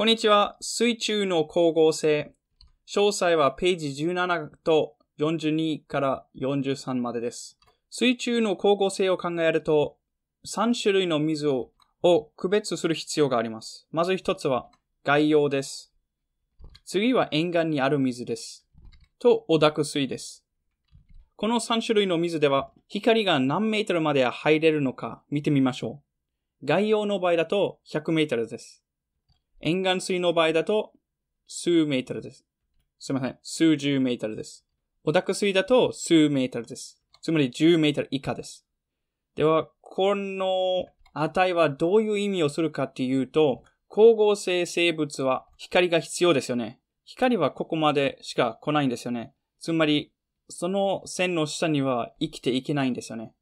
こんにちは。水中の光合成。詳細はページ17と42から43までです。水中の光合成を考えると、3種類の水を区別する必要があります。まず1つは外洋です。次は沿岸にある水です。と、おく水です。この3種類の水では、光が何メートルまで入れるのか見てみましょう。外洋の場合だと100メートルです。沿岸水の場合だと、数メートルです。すいません。数十メートルです。オダク水だと数メートルです。つまり10メートル以下です。では、この値はどういう意味をするかっていうと、光合成生物は光が必要ですよね。光はここまでしか来ないんですよね。つまり、その線の下には生きていけないんですよね。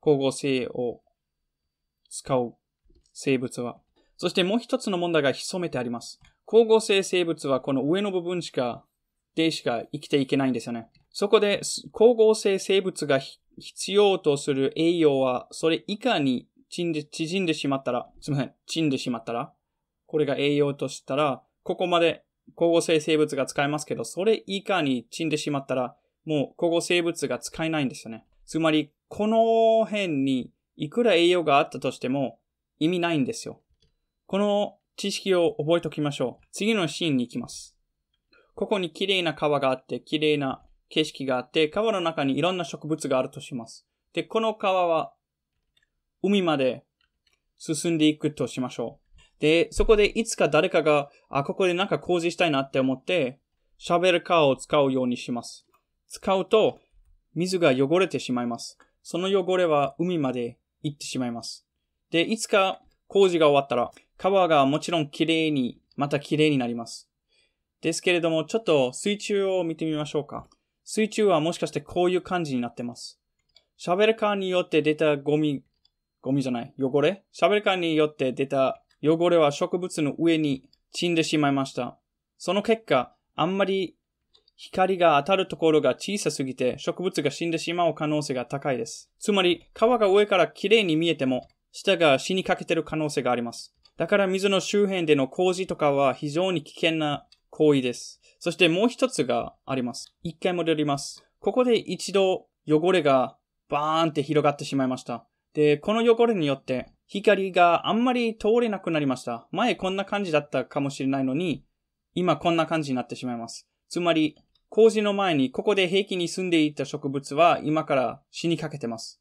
光合成を使う生物は。そしてもう一つの問題が潜めてあります。光合成生物はこの上の部分しか、でしか生きていけないんですよね。そこで、光合成生物が必要とする栄養は、それ以下に縮んで、縮んでしまったら、すみません、縮んでしまったら、これが栄養としたら、ここまで光合成生物が使えますけど、それ以下に縮んでしまったら、もう光合成物が使えないんですよね。つまり、この辺にいくら栄養があったとしても意味ないんですよ。この知識を覚えておきましょう。次のシーンに行きます。ここに綺麗な川があって、綺麗な景色があって、川の中にいろんな植物があるとします。で、この川は海まで進んでいくとしましょう。で、そこでいつか誰かが、あ、ここでなんか工事したいなって思って、喋る川を使うようにします。使うと、水が汚れてしまいます。その汚れは海まで行ってしまいます。で、いつか工事が終わったら、カバーがもちろん綺麗に、また綺麗になります。ですけれども、ちょっと水中を見てみましょうか。水中はもしかしてこういう感じになってます。シャベルカーによって出たゴミ、ゴミじゃない、汚れシャベルカーによって出た汚れは植物の上に沈んでしまいました。その結果、あんまり光が当たるところが小さすぎて植物が死んでしまう可能性が高いです。つまり、川が上から綺麗に見えても、下が死にかけてる可能性があります。だから水の周辺での工事とかは非常に危険な行為です。そしてもう一つがあります。一回戻ります。ここで一度汚れがバーンって広がってしまいました。で、この汚れによって光があんまり通れなくなりました。前こんな感じだったかもしれないのに、今こんな感じになってしまいます。つまり、工事の前にここで平気に住んでいた植物は今から死にかけてます。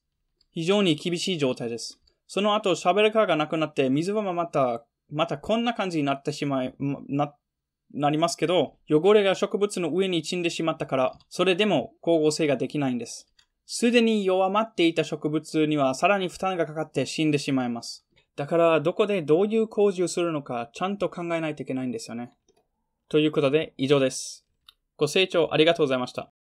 非常に厳しい状態です。その後、喋るーがなくなって、水はまた、またこんな感じになってしまい、な、なりますけど、汚れが植物の上に沈んでしまったから、それでも光合成ができないんです。すでに弱まっていた植物にはさらに負担がかかって死んでしまいます。だからどこでどういう工事をするのかちゃんと考えないといけないんですよね。ということで以上です。ご清聴ありがとうございました。